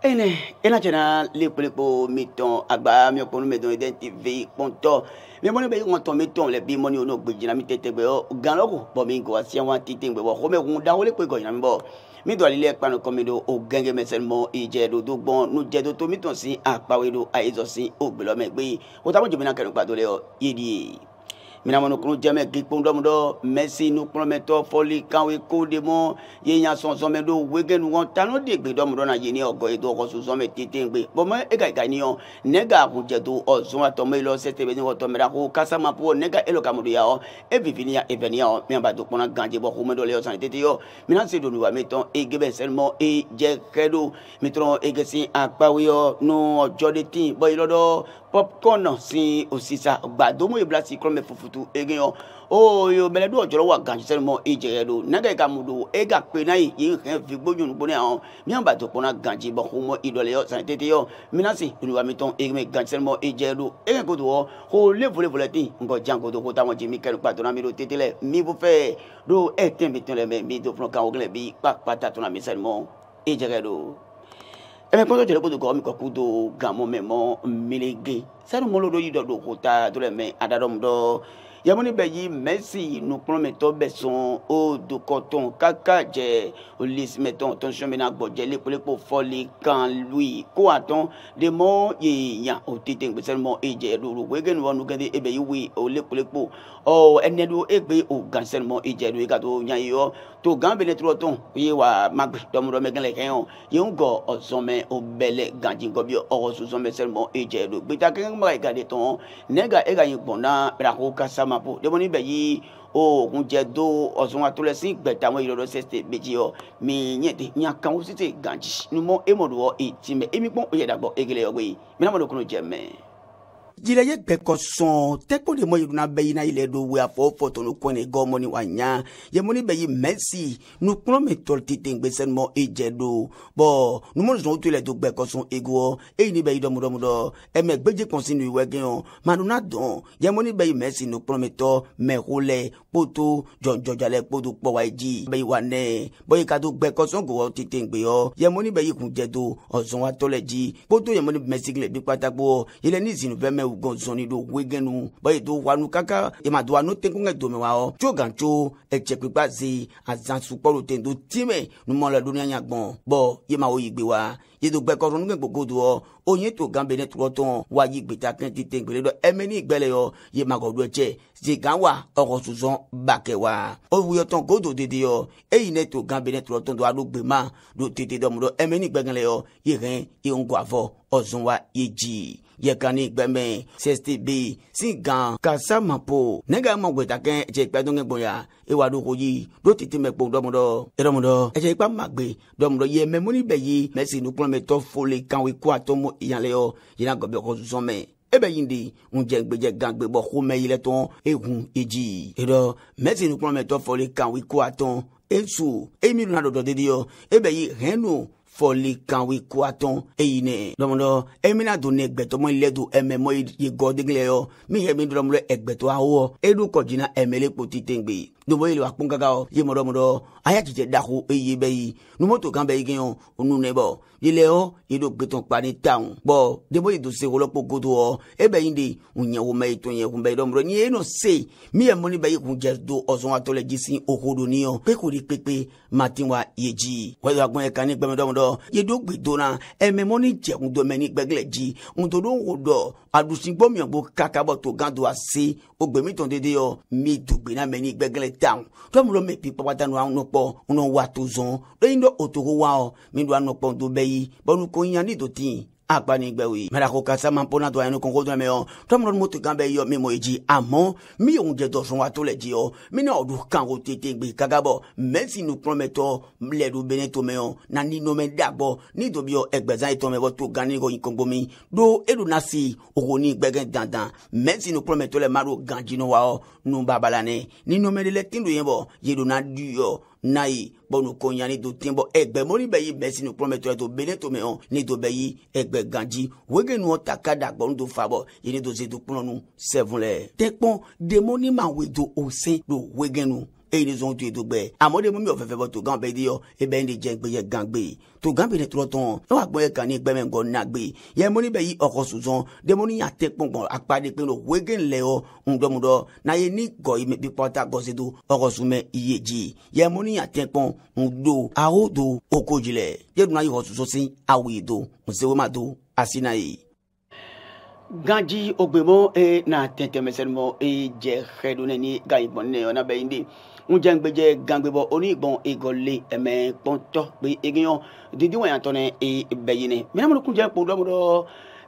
ene ena tsena le kpolekpo mitɔn agba miɔkpɔnu mitɔn ɛdɛ tv kpɔntɔ miɔkpɔnu bɛ ŋɔtɔn mitɔn le bi mɔni wo n'o gbe dzina mi tete gbe yɔ galɔ ko bɔn mi gɔ asi wa tete gbe bɔ xɔmɛ ŋun da wole kpe gɔ yina mi bɔ mi dɔ lili ɛkpanu kɔmi do o gɛngɛ mɛsɛn mɔ idze do do gbɔn nudze do to mitɔn si akpawe do ayizɔ si o gbe lɔ mɛ gbe o ta ko jomina kɛnɛ gba do yɔ yedi minamanukunu jɛmɛ gikpɔndɔmdɔ mɛsi nukplɔmɛtɔ fɔli kanwe ko de mɔ ye nya sɔnsɔmɛ do wegenu wɔn tanu de gbe dɔmdɔ na yeni ɔgɔ yi do ɔkɔsu sɔmɛ tete gbe bɔn mɛ eka eka niyɔ nɛga ahunjɛto ɔzɔn atɔmɔ yi lɔ sɛte bɛ niwɔ tɔmɛra ko kasa ma po nɛga elo kamudu ya ɔ evivi niya evɛ niya ɔ miaba do kpɔna ganje bɔ kome dɔ le yɔ sanni tete yɔ mina se do nuwa mitɔn ege bɛ sɛnumɔ e, e jɛ kɛ do mitɔn ege si akpawo yɔ nu ɔjɔ de ti bɔ yi e lɔdɔ popcorn si osisa gbadomo ibla si kɔlɔn bɛ fufutu ege yɔ oyo mɛlɛ do ɔjɔlɔ wa gansi sɛnɛ mɔ ijɛ yɛ do nɛgɛ ka mu do e ka kpe n'a ye yen hɛn fi gbɔnyɔnu gbɔnyɔ yɛ miã bato kɔnɔ gansi bɔ ko mɔ idɔlɛ yɔ sanni tete yɔ wa dunubamitɔn ege mɛ gansi sɛnɛ mɔ ijɛ yɛ do ege ko to wɔ ko levolevole ti nkɔ jan ko to ko taama jimi kɛlu kpato na mi do tete lɛ mi bo fɛ do ɛ tɛn mi tɛn lɛ mɛ mi do fɔlɔ kan o kɛlɛ bi pa kpa ta tɔn mi sɛnɛ mɔ ijɛ do eme kpɔtɔ tɛ ko dukɔ mi kɔ kudo gamɔ mɛmɔ melege sanu mɔlɔ do yi dɔ do kota do lɛ mɛ adadɔm dɔ yamuni bɛ yi mɛsi nukplɔmɛtɔ bɛ sɔn o dokɔtɔn kaka jɛ olisimɛtɔn tɔnsɔnmɛna gbɔjɛ lekpolekpo fɔli kan lui ko atɔn demɔ ye yan o tete gbɛsɛnmɔ edze lolo wege nu wɔnu gɛde ebe yi wi o lekpolekpo ɔ ɛnɛ do egbe o gansɛnmɔ edze do yi gato nya yi yɔ to gan bene trɔ tɔn ye wa magbe dɔmɔdɔmɛ gɛlɛ kɛɲɛ o ye ŋgɔ ɔzɔmɛ o bɛlɛ ganji gɔbi ɔwɔsɔzɔmɛ sɛnmɔ edze do gbeta kɛkɛ mapo de moni be yi o gun je do osun wa to le sin gbeta mo irodo seste beji o mi yen de yan kan o si te ganji nu mo e mo do me emi pon o ye dagbo egele mi na mo do kuno je yire ye gbɛ kɔsɔn tɛko de mɔ yiruna bɛ yina yilɛ do we afɔ fɔtɔnu kɔni gɔmɔni wa nya yemɔni bɛ yi mɛsi nukplɔ mi tɔli tete gbɛsɛn mɔ edze do bɔn numɔnusɔn e e e to yilɛ do gbɛ kɔsɔn egoɔ eyi ni bɛ yi dɔmɔdɔmɔdɔ ɛmɛ gbɛdze kɔnsi nu iwɛ gɛn maduna dɔn yemɔni bɛ yi mɛsi nukplɔ mi tɔ mɛho lɛ kpoto jɔnjɔjalɛ kpoto kpɔ wa edzi bɛ yi wa nɛ bɔn yi ka do gbɛ kɔsɔn gowɔ tete gbɛyɔ yemɔni bɛ yi kun jɛ do ɔzɔn wa tɔ lɛ dzi kpoto yemɔni mɛsi gɔn zɔnni do wege nu bɛyi do wanu kaka ema do anu te ko ŋa dome wa wɔ tso gan tso etsɛkpekpa ze azan sukpɔlu te do tiimɛ numɔlɔ do nyanya gbɔn bɔn yema wo yi gbe wa yedogbɛ kɔrɔ nugbe gbogbo do wɔ oyin to gan bene turɔtɔn wa yi gbeta kɛn ti te gbele dɔ ɛmɛ ni gbɛlɛ yɔ yema kɔ do ɛtsɛ ze gan wa ɔkɔ sɔsɔn ba kɛ wa o wuyɔtɔn godo dede yɔ eyi ne to gan bene turɔtɔn do alo gbema do tete dɔmu dɔ ɛmɛ ni gbɛgɛlɛ yɔ ye hɛn ye afɔ ɔzɔn wa ye yekani gbɛmɛ sɛsite be si gan kasa mapo ne ka ma gbɛta kɛ ɛtsɛ ikpa kɛ gbɔnya ewa do ko yi do titi mɛ kpɔn dɔmɔdɔ ɛdɔmɔdɔ ɛtsɛ ikpa ma gbe dɔmɔdɔ yɛ mɛ mɔni bɛ yi mɛ si nukplɔ mɛ tɔ fole kan o ko atɔ mɔ iyanlɛ yɔ yina gɔbɛ kɔ zɔn mɛ ebe yin de ŋdze gbedze gã gbebɔ xɔmɛ yi lɛ tɔn ehun edzi eɖɔ mɛsi nukplɔ mɛ tɔ fɔli kan wi ko atɔn esu emi nuna dɔdɔ didi yɔ ebe yi hɛnu fɔli kan wi kuatɔn eyi ne dɔmɔdɔ emina do ne gbɛtɔmɔ ilɛ do ɛmɛmɔ ye gɔdegilɛ yɔ mi yɛ mi dɔrɔmɔdɔ ɛgbɛtɔ awɔ edu kɔjina ɛmɛlɛ kpoti tɛngbe dobo yele wa kpɔn kaka o ye mɔdɔ mɔdɔ a y'a dako eye bɛ yi numoto kan bɛ yi gɛn o onu nɛ bɔ yele o ye do gbetɔn kpa ni tan bɔn debo yi do se wɔlɔpɔ goto o e bɛ yi de o mɛ yi to ɲɛ kun bɛ yi dɔn mɔdɔ ni ye n'o se mi yɛ mɔni bɛ yi kun jɛ do ɔsɔn atɔ lɛ jisi o ko do ni yɔ pe ko de pepe mati wa ye ji wɛrɛ agbɔn yɛ kan ni ye mi dugbe na mɛ dang uh, to mlo me pi papa tanu anu po uno wa to zon do indo otogo wa o mi do anu po do beyi bonu ko yan ni do tin akpani gbɛwi mɛlako kasa ma mpona do ayinu kɔnkɔ dɔrɔn mɛ yɔ tɔmɔdɔ numu ti kan bɛ yɔ min mo ye dzi amɔ mi yɛ ŋudze dɔsɔn wa to lɛ dzi yɔ mi ni ɔdu kan ko tete gbe kaka bɔ nu kplɔ mɛ tɔ lɛdu bene to mɛ yɔ na ni nomɛ da gbɔ ni dobi yɔ ɛgbɛzan yi tɔ mɛ bɔ to gani kɔ yi kɔngbɔ mi do edu na si owo ni gbɛgɛ dandan mɛsi nu kplɔ mɛ tɔ lɛ gan dzi wa yɔ nu babala ne ni nomɛ de lɛ tindu yɛ bɔ yedu na du n'a ye bɔn ni do ten bɔ ɛgbɛ mori bɛ yi mɛsi nu kplɔmɛ tɔɛ to bene to mɛ hɔn ni do bɛ yi ɛgbɛ ganji wege nu ta ka da gbɔnu do fa bɔ yi ni do se do kplɔ sɛfun lɛ tɛkpɔn demoni ma we do o sen do wege nu eye zɔn tu ye to gbɛ amewo de mu mi o fɛfɛ bɔ to gan bɛ di yɔ e bɛ n de jɛ gbe yɛ gan gbe to gan bɛ ne tɔrɔ tɔn ne wa gbɔ yɛ kan ne gbɛmɛ ngɔ na gbe yɛ mɔni bɛ yi ɔkɔ sɔsɔn demoni y'a tɛ kpɔnkpɔn akpa de kpɛn o wege lɛ yɔ ŋdɔmudɔ n'a ye ni gɔ yi mɛ bi kpɔta gɔse do ɔkɔ sumɛ i ye dzi yɛ mɔni y'a tɛ kpɔn ŋdo awo do o ko yɛ duna yi ogbemɔ e na tɛntɛmɛsɛnmɔ e jɛ xɛdunɛ ni gayibɔnɛ ŋudzeŋgbedze gãgbebɔ oni gbɔn egɔ le ɛmɛ kpɔntɔ kpe ege yɔ didi wɔnyatɔ ne e bɛ yine mina mo ne kun jɛ kpo dɔ mo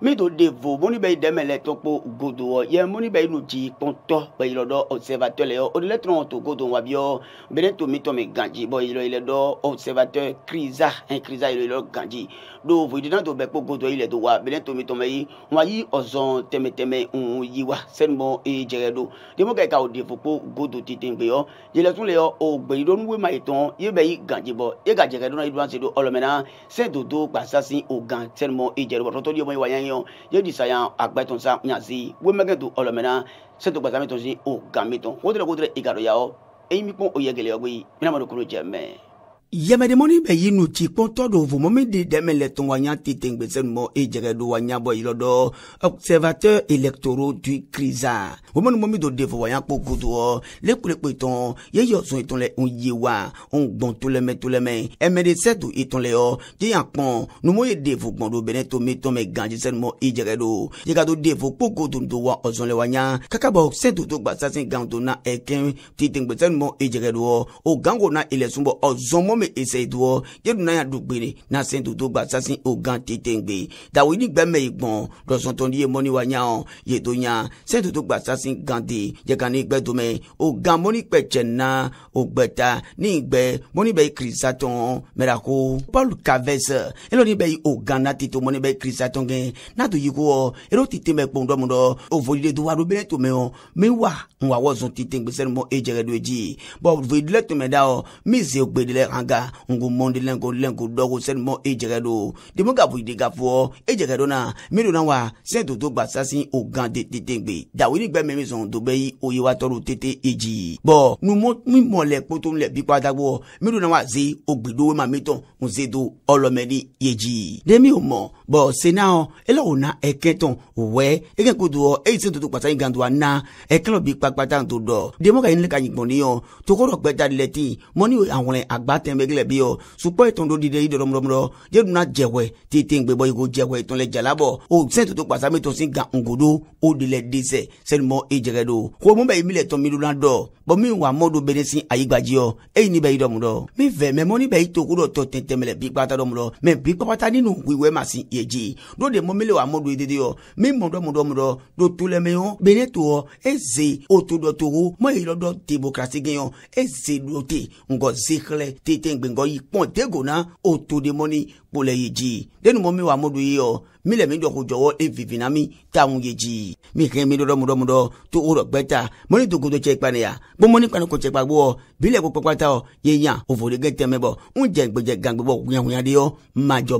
mido devo moni bɛ dɛmɛ lɛ tɔkpɔ godo wɔ yɛ moni bɛ inu dzi kpɔntɔ bɛ yɔrɔ dɔ observateur lɛ yɔ o to godo wa bi yɔ bene to mi tɔn mi ganji bɔ yɔrɔ yɛlɛ dɔ observateur kriza ɛn kriza yɔrɔ yɔrɔ ganji do voidina to bɛ kpɔ godo yɛlɛ do wa bene to mi tɔn mɛ yi wa yi ɔzɔn tɛmɛtɛmɛ ŋun yi wa sɛnubɔ eye jɛgɛ do demo kɛ ka o devo kpɔ godo tete gbe yɔ yɛlɛ tun lɛ yɔ o gbe idɔnuwe ma yi tɔn ye na yi se do ɔlɔmɛna sɛ dodo gbasasi o gan sɛnubɔ eye jɛgɛ do bɔ yo ye di saya agba ton sa nyazi wo mege do olomena se to gbazami ton si o gami ton wo de lo ko de igaro ya o eyi mi pon o yegele o gbe mi na ma do kuro yɛmɛdemɔni bɛ yi nu tsi kpɔntɔ do vomɔmi di dɛmɛ le tɔn wanya tete gbese numɔ e jɛgɛ do wanya bɔ yi lɔdɔ observateur électoraux du CRISA womɔni mɔmi do devo wanya kpɔ gudoɔ lekulekpe tɔn ye yɔ sɔn itɔn lɛ ń ye wa ń gbɔn tolɛmɛ tolɛmɛ ɛmɛdesɛ do itɔn lɛ yɔ yeyan kpɔn numɔ ye devo gbɔn do bɛnɛ tomi tɔmɛ ganjisɛ numɔ e jɛgɛ do yeka do wanya kaka bɔ sɛdodo gbasasin gan do na ɛkɛn tete gbese numɔ e jɛgɛ do o gango me ese duo yedu na ya dugbere na sen du dogba sasin ogan tetengbe da wi ni gbeme igbon do son ton ye moni wa nyaa ye do nya sen du dogba sasin gande ye kan ni gbe do me ogan moni peche na ogbeta ni gbe moni be krisaton merako paul caves elo ni be ogan na tito moni be krisaton gen na do yiko ero tite me kpondo mo do ovolide do wa do bene to me o mi wa wa wo zon titengbe sen mo ejere do eji bo vodile ga ngu mondi lengo lengo dogo sen mo e jɛgɛ do demu ka bɔ ide ka fɔ e jɛgɛ do na mi do na wa sɛn to to o gan de tete gbe dawudi gbɛ mɛ mi sɔn to bɛ yi o ye wa tɔɔrɔ tete e ji bɔn numu mi mɔlɛ kpoto lɛ bi kpata bɔ mi do na wa ze o gbido ma mi tɔn n ze do ɔlɔmɛli ye ji demi o mɔ bɔn sena ela o e na ɛkɛ tɔn e o wɛ eke ko do eyi sɛn to to gan do a na ɛkɛlɛ e bi kpakpata to dɔ demu ka yin ne ka yin gbɔn ne yɔ tokoro gbɛta lɛ ti mɔni àwọn àgbà be gile bio supo e tondo dide ido romrom ro je duna jewe ti ti ngbe bo igo jewe ton le jalabo o se to to pasa mi to sin ga ngodo o dile dise selmo e jegedo ko mo be mi le ton mi do bo mi wa modo bere sin ayigbaji o e ni be ido mu do mi ve me mo to tente mele bi pata do mu do me bi do de mo mi wa modo dide o mi do mu do mu do do tule me o bere to o e ze o to do to o mo e lo do demokrasi gen o e ze do te ngbenga yi kpɔn tego na o to de mɔni kpolɛ dzi denu mɔ mi wa modu yi yɔ mi mi dɔ ko jɔwɔ e vivi na mi ta ŋu yi dzi mi kɛ mi dɔdɔ mudɔmudɔ to o rɔ gbɛta mɔni dogodo cɛ kpani ya bɔ mɔni kpani ko cɛ kpagbɔ wɔ bi lɛ ko kpakpata wɔ ye nya o foli gɛ tɛmɛ bɔ ŋu dze gbedze gaŋgbɛ bɔ hunyahunya de yɔ ma jɔ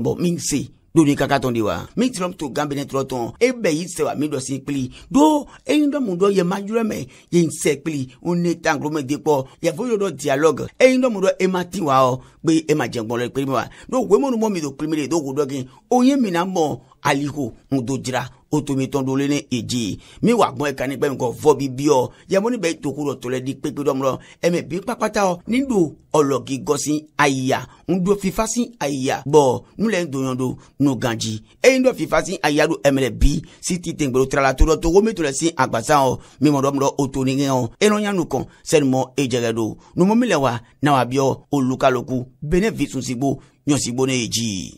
se do ni kaka tɔn de wa mi tirɔ to gan bene tɔn e bɛ yi sɛ wa mi dɔ si kpili do eyi dɔ mun dɔ yɛ ma yɔrɔ mɛ yɛ n sɛ kpili n ne tan kulomɛ de kpɔ yɛfɔ yɔ dɔ dialogue eyi dɔ mun dɔ e ma ti wa ɔ gbe e ma jɛn gbɔlɔ kpili ma wa do wo minnu bɔ mi do kpili mi de do k'o dɔ kɛ o ye mina mɔ aliko ŋudodzra o tomitɔ do le ne edzi mi wà gbɔn eka nígbà mi kɔ vɔ bi biɔ yamoni bɛ toko dɔ tɔlɛ di kpekpe dɔ mlɔ ɛmɛ bi kpakpata o nindo ɔlɔgi gɔsi ayiya ŋdo fifasi ayiya bɔn nulɛ ndoyɔn e do no ganji eyi ŋdɔ fifasi ayiya do ɛmɛ bi si ti tɛngbɛlo tirala to dɔ togo mi to lɛ si agbasa o mimɔ dɔ mlɔ o to e ni ŋɛ o enɔnyanu kɔn sɛnumɔ edzɛgɛ do numu mi lɛ wa na wa biɔ olukaloku bene visunsigbo nyɔsigbo ne edzi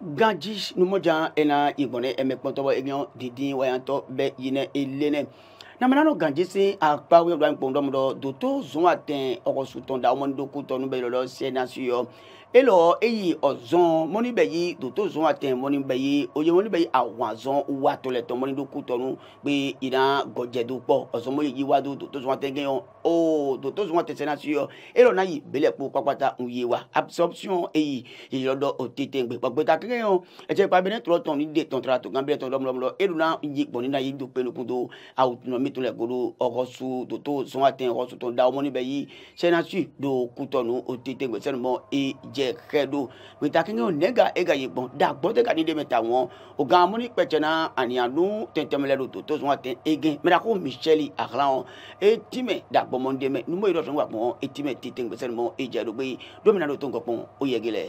gãdzi numɔdzã ena igbɔnɛ ɛmɛ kpɔtɔbɔ egiyan didi wayantɔ bɛ yinɛ elenɛ namananɔ gãdzi si akpa wɛrɛ wɛrɛ kpɔndɔmɔdɔ doto zɔn atɛ ɔkɔsutɔn da wɔmɔdokutɔ nubɛlɔlɔ sɛnasiyɔ elo eyi ɔzɔn mɔni bɛ yi doto zɔn wa tɛn mɔni bɛ yi oye mɔni bɛ yi awɔn zɔn wa tɔlɛ tɔ mɔni do ko tɔnu pe ina gɔjɛ do kpɔ ɔzɔn mɔye yi wa do doto zɔn wa tɛn gɛyɔn o doto zɔn wa tɛ sɛnɛ suyɔ elo na yi bele kpo kpakpata ŋu ye wa absorption eyi yiyɔ dɔ o te tɛn gbe gbɛta kɛyɔn ɛtsɛ kpa bene tɔlɔ tɔn ni de tɔn tɔla to gan bene tɔn lɔmlɔmlɔ elo na yi gbɔni na yi do penukun do awu tunu mi tun lɛ golo ɔkɔsu doto zɔn wa tɛn ɔkɔsu tɔn da mɔni bɛ yi sɛnɛ su do kutɔnu o te tɛn gbe sɛnɛ mɔ e je xeɖo gbeta kenge wo nega ega yi gbɔn da ka ni de me ta o gan amuni kpɛtɛ na anianu tɛntɛn do to to zɔn atɛ ege mɛ dako michel ahlan wɔn eti mɛ da gbɔmɔ de numu yi dɔ sɔn gba gbɔn eti mɛ tete gbɛsɛ ni mɔ edze do be domina do to ŋgɔ kpɔn o yɛ gɛlɛ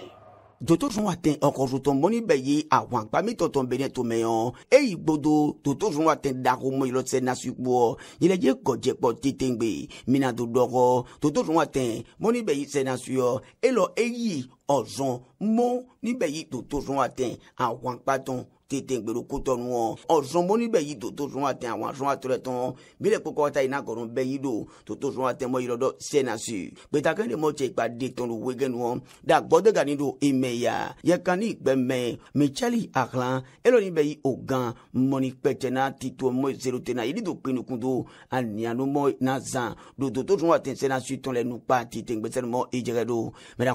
doto zun wa tɛn ɔkɔsotɔn mɔni bɛ ye àwọn gbami tɔtɔn bɛ ne to mɛ yɔn eyi gbodo doto zun wa tɛn dako mɔyɔlɔsɛ nasukpɔ yɛlɛjɛ kɔjɛkpɔ tetengbe minato dɔgɔ doto zun wa tɛn mɔni bɛ yi sɛ nasuyɔ elɔ eyi ọ̀zọ́n mọ́ níbẹ̀ yìí tó tó sún wa tẹ̀ àwọn pátán tete gbero kotɔ nu wɔ ɔzɔn bɔ nibɛ yi toto zɔn wa tɛ awon zɔn wa tɔrɛ tɔn bile kɔkɔ ta ina kɔrɔ bɛ yi do toto zɔn wa tɛ mɔ yɔrɔ dɔ sɛna si gbetakɛ de mɔ cɛ ipa de tɔn do wege nu wɔ da gbɔdɛ gani do ime ya yɛkani gbɛmɛ mitsali aklan elɔni bɛ yi o gan mɔni kpɛtɛ na tito mɔ zero tena yiri do pinukun do anianu mɔ na zan do toto zɔn wa tɛ sɛna si tɔn lɛ nukpa tete gbɛsɛ mɔ ijɛgɛ do mɛ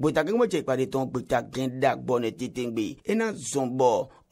gbetagengbe tse kpa ɖe tɔn gbetagɛn da gbɔ ne tetengbe ena zɔn bɔ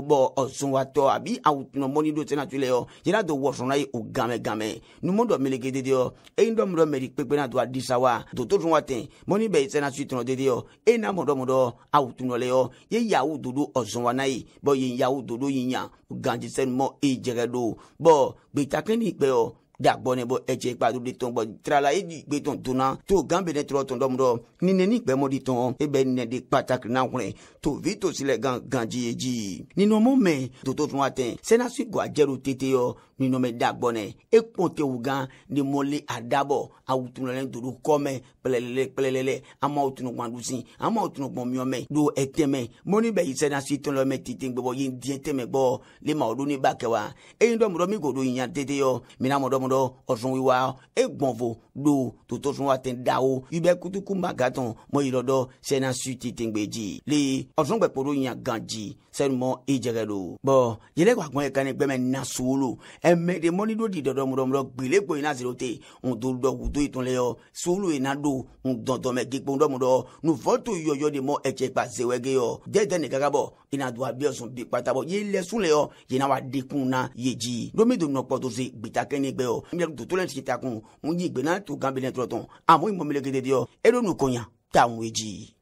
bɔ ɔzɔnwatɔ abi awutunɔmɔni do sena tu le yɔ yɛrɛ do wɔsɔnna ye o gamɛgamɛ numu dɔ meleke dede yɔ eyin dɔ mɔdɔ mɛri kpekpe na do a disa wa doto dun wa tɛ mɔni bɛ sena su tɔnɔ dede yɔ eyin na mɔdɔmɔdɔ awutunɔ le yɔ ye yawu dodo ɔzɔnwa na ye bɔn ye yawu dodo yi nya ganjisɛnumɔ eyi jɛgɛ do bɔn gbetakɛni gbɛ yɔ dagbɔnɛ bɔ ɛtsɛ kpadu de tɔn bɔ trala e di gbe tɔn tona to gan bɛ ne tɔrɔ tɔn dɔm dɔ ninɛ ni gbɛmɔ di tɔn e bɛ ninɛ de pataki na wɛrɛ to vi to silɛ gan ganji ye ji ninɔmɔ mɛ toto tun wa tɛ sɛnasi gɔ ajɛru tete yɔ ninɔmɛ dagbɔnɛ e kpɔn tɛ wu gan ni mɔli a dabɔ awu tunulɛlɛ dodo kɔmɛ pɛlɛlɛlɛ pɛlɛlɛlɛ amaw tunugbɔn dusi amaw tunugbɔn miɔmɛ do ɛtɛmɛ mɔni bɛ yi sɛnasi tɔnlɔmɛ titen gbɛbɔ yen diɲɛ tɛmɛ gbɔ lema olu ni ba kɛ wa eyin dɔmɔdɔ mi ko do yin ya tete yɔ minamɔdɔmɔdɔ dɔ ɔsɔn wiwa egbɔnvo do totosun wa ten da o ibɛ kutuku magatɔn mɔyirɔ dɔ sɛna su ti tengbe dzi le ɔsɔn gbɛkpɔdo yan gan dzi sɛnumɔ edzɛgɛ do bɔn yɛlɛ wa gbɔn ɛkan gbɛmɛ na sowolo ɛmɛ de mɔni do di dɔdɔ mɔdɔmɔdɔ gbele gbɔ yina zero te ŋdo wudo yi tɔn lɛ yɔ sowolo yina do ŋdɔdɔmɛ gekpo ŋdɔmɔdɔ nufɔto yɔyɔ de mɔ ɛtsɛ kpa zewɛge yɔ dɛdɛ ne kaka bɔ yina do abiɔsɔn bi kpatabɔ yelɛ sun lɛ yɔ yina wa na yedzi domi do nɔkpɔtɔ se gbitakɛnɛ yo miyag tutulen kun mu ji gbena tu gambilen tuloton amu imo mele gede diyo edo nu konya ta mu eji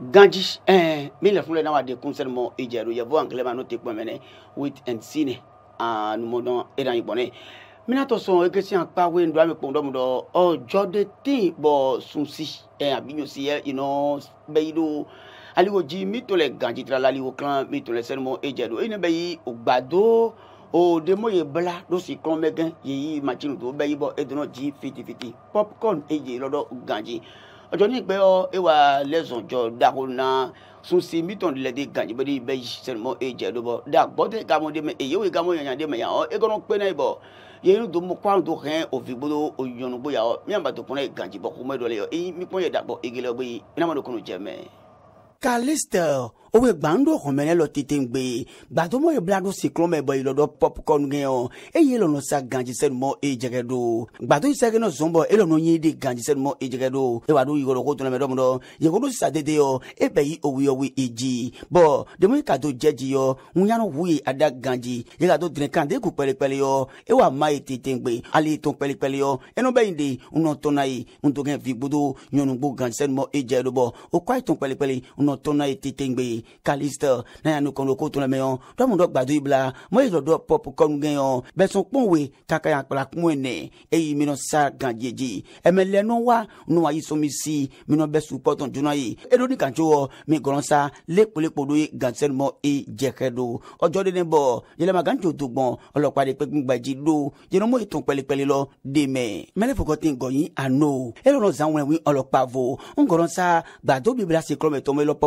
ganji eh min le funle na wa de concernant ejeru yebo angle ma no te pon mene wit and sine a nu mo don edan ibone sɔn eke si akpa we ndo ami kpɔn dɔm dɔ ɔjɔ de ten bɔ sunsi ɛ abi nyo si yɛ inɔ bɛyi do aliwo dzi mi to le gadzitra la aliwo klan mi to le sɛnumɔ edze do eyi ne ogbado o demo ye bla ɖo si klɔn bɛ gɛn yeyi matsinu to bɛ yibɔ edonɔ dzi fitifiti popcorn eye lɔdɔ ganji ɔjɔ ni gbɛ yɔ ewa lɛzɔn jɔ dako na sunsi mitɔn lɛ de ganji bɛ de bɛ yi sɛnumɔ edze do bɔ da gbɔdɛ gamɔ de mɛ eyewe gamɔ yanya de mɛ yan ɔ egɔnɔ kpɛ na yi bɔ yeyin do mo kwan do hɛn ovi gbolo oyɔnugbo ya ɔ miamba to kuna ganji bɔ kumɛ dɔ le yɔ eyi mikpɔn yɛ dabɔ egele ɔgbe yi minamadu kunu jɛ mɛ. kalista owe gbãndo xɔmɛnɛ lɔ tetegbe gbadɔmɔ ye blaɖo si klɔmɛ bɔ yi lɔ dɔ pɔpkɔn gɛ ɔ eye lɔnɔ sa gãdzisɛ numɔ e jɛgɛ do gbadɔ yi sɛgɛ nɔ zɔn bɔ e lɔnɔ nyi de e jɛgɛ do e wa do yigɔdɔ ko tɔnɔmɛ dɔmɔ dɔ yegodo sa dede yɔ e bɛ yi owuyɔwi e dzi bɔn demu yi ka do jɛji yɔ ŋunyanu wu ye ada gãdzi ye ka do drinkan de ku pɛlɛpɛlɛ yɔ e wa ma ye tetegbe ali tɔn pɛlɛpɛlɛ yɔ ɛnɛ e bɛ yin de ŋunɔtɔna ye ŋutɔkɛ fi gbodo nyɔnugbo gãdisɛ numɔ e jɛ do bɔ o kɔ ayi tɔn pɛlɛpɛlɛ ŋunɔtɔna ye ye kalista na yanu kɔnɔ ko tɔnɔ mɛyɔ dɔmu dɔ gbado ibla mɔyi dɔ dɔ pɔpu kɔnu gɛyɔ bɛsɔn kpɔnwe kaka yan kpala kun ɛnɛ eyi minɔ sa gan jeje ɛmɛ lɛnu wa nua yi sɔmi si minɔ bɛ su pɔtɔn jona ye edoni kanto wɔ mi gɔlɔn sa lekpolekpo do ye gansɛn mɔ e jɛkɛ do ɔjɔ de ne bɔ yɛlɛma ganto to gbɔn ɔlɔkpa de kpɛkun gbaji do yɛlɛmɔ ye tɔn ano elɔlɔ zan wɛn wi ɔlɔkpa vo ŋgɔlɔn sa gbado bibila se kɔlɔn mɛ tɔmɔ yɛlɔ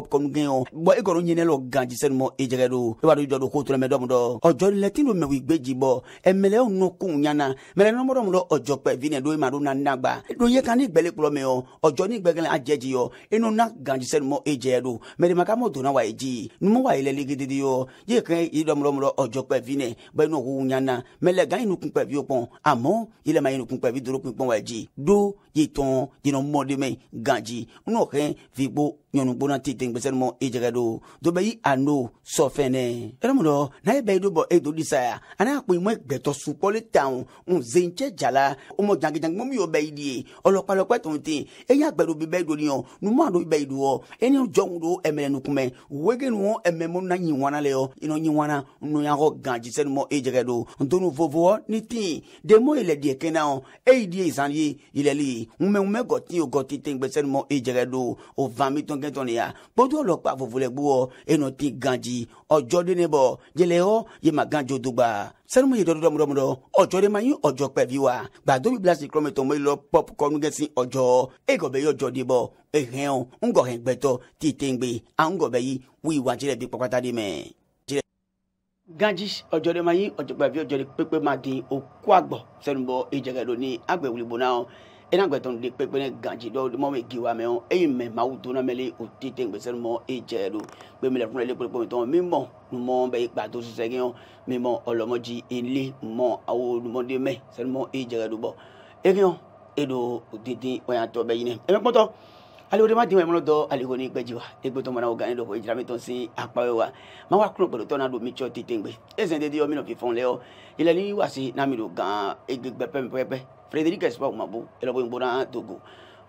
gɔrɔ ɲinɛ lɔ ganji sɛnu mɔ i e do i e b'a dɔn i do ko tura mɛ dɔmu dɔ ɔjɔ lɛtin do mɛ u gbe jibɔ ɛmɛlɛw nɔ kun ɲana mɛlɛ nɔmɔ dɔmu dɔ ɔjɔ pɛ vinɛ do i e ma do na nagba do ye kan ni gbɛle kplɔ mɛ yɔ ɔjɔ ni gbɛgɛlɛ a jɛ ji yɔ i n'o na ganji sɛnu mɔ i jɛ do mɛrima ka mɔ donna wa ye ji numu wa yɛlɛ ligididi yɔ ye kɛ i dɔmu dɔmu dɔ ɔjɔ n'o kun ɲana mɛlɛ gan yi nu kun pɛ vi o pɔn àmọ́ ilẹ̀ máa yẹnu kúnpẹ́ bí dúró pípọ́n wáyé jì dó nyɔnu gbona tete gbɛsɛn mɔ e jɛgɛ do dɔbɛ yi a no sɔfɛn nɛ ɛrɛmu n'a ye bɛyi do bɔ e do disa ya a n'a kpɛ mɔ gbɛtɔ supɔli tan n zen jala o mɔ jangi jangi mɔmu y'o bɛyi di ye ɔlɔkpalɔkpɛ tɔn ten e y'a gbɛdo bi bɛyi do ni yɔ numu do bɛyi do wɔ e ni jɔn do ɛmɛ nukumɛ wege nu ɛmɛ mɔ na nyiwana lɛ yɔ inɔ nyiwana nuyakɔ gan jisɛn mɔ e do ntonu vovo ni ten demo yɛlɛ diɛ kɛnɛ e yi di ye zan ye yɛlɛli o gɔti ten gbɛsɛn mɔ do o van kɛ tɔn ya gbɔdɔ lɔ kpa fofole gbɔ eno ti ganji ɔjɔ de ne bɔ jele yɔ yema ganjo dogba sẹ́numú yìí dọ́dọ́dọ́ mọ́dọ́mọ́dọ́ ọjọ́ de ma yín ọjọ́ pẹ̀bí wa gbàdó mi bilasi kúrọ́mì tó ń bẹ́ lọ pọ́pù kọ́nu gẹ̀ẹ́sì ọjọ́ ẹ̀gọ́ bẹ́ẹ̀ yọjọ́ de bọ́ ẹ̀hẹ́n o ńgọ̀ hẹ́n gbẹ́tọ́ tí tẹ́ ń gbé à ń gọ̀ bẹ́ẹ̀ yìí wí wá ganji ọjọ́ de ma yín ọjọ́ pẹ̀bí ọjọ́ de pépé ma di òkú àgbọ̀ sẹ́nubọ̀ ìjẹ̀gẹ̀ lónìí àgbẹ̀ wuli ena gbɛtɔn de kpekpe ne ganji dɔw de mɔ mi giwa mɛ o eyi mɛ mawu donna mɛ le o ti te gbèsè mɔ e jɛ do gbé mi lɛ fún ɛlɛ kpekpe mi tɔn mi mɔ numɔ bɛ gba to sɛsɛ gɛn mi mɔ ɔlɔmɔdzi ele mɔ awo numɔde mɛ sɛnumɔ e jɛ do bɔ egɛn edo o tete ɔyatɔ bɛ yin dɛ ɛmɛ aliwode madiwa e mlodo aligoni gbejiwa egbe to mona ogani lobo ijira meton si apawe wa ma wa kuro pẹ̀lú tona do mi cho titengbe ezen de dio mi no fi fon leo ile ni wa si na mi do gan egbe pepe pepe frederic espa umabo elobo ngbo na togo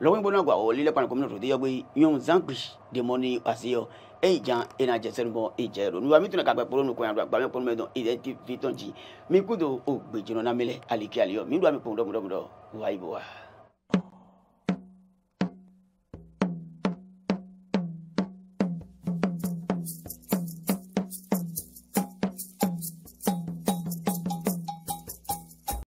lobo ngbo na gwa o lile pan komino to de yogbe yon zangbi de money asio eyi jan ena jẹsẹrin bọ ìjẹ ronú wa mi tún ka gbẹ kpọlọ nukun yàrá gbàmẹ kpọlọ mẹdọ ìdẹtí fitọnji mi kudo ògbèjìnnà námẹlẹ alikẹ aliyọ mi lu àmì kpọmọdọmọdọmọdọ wáyé bọ wa.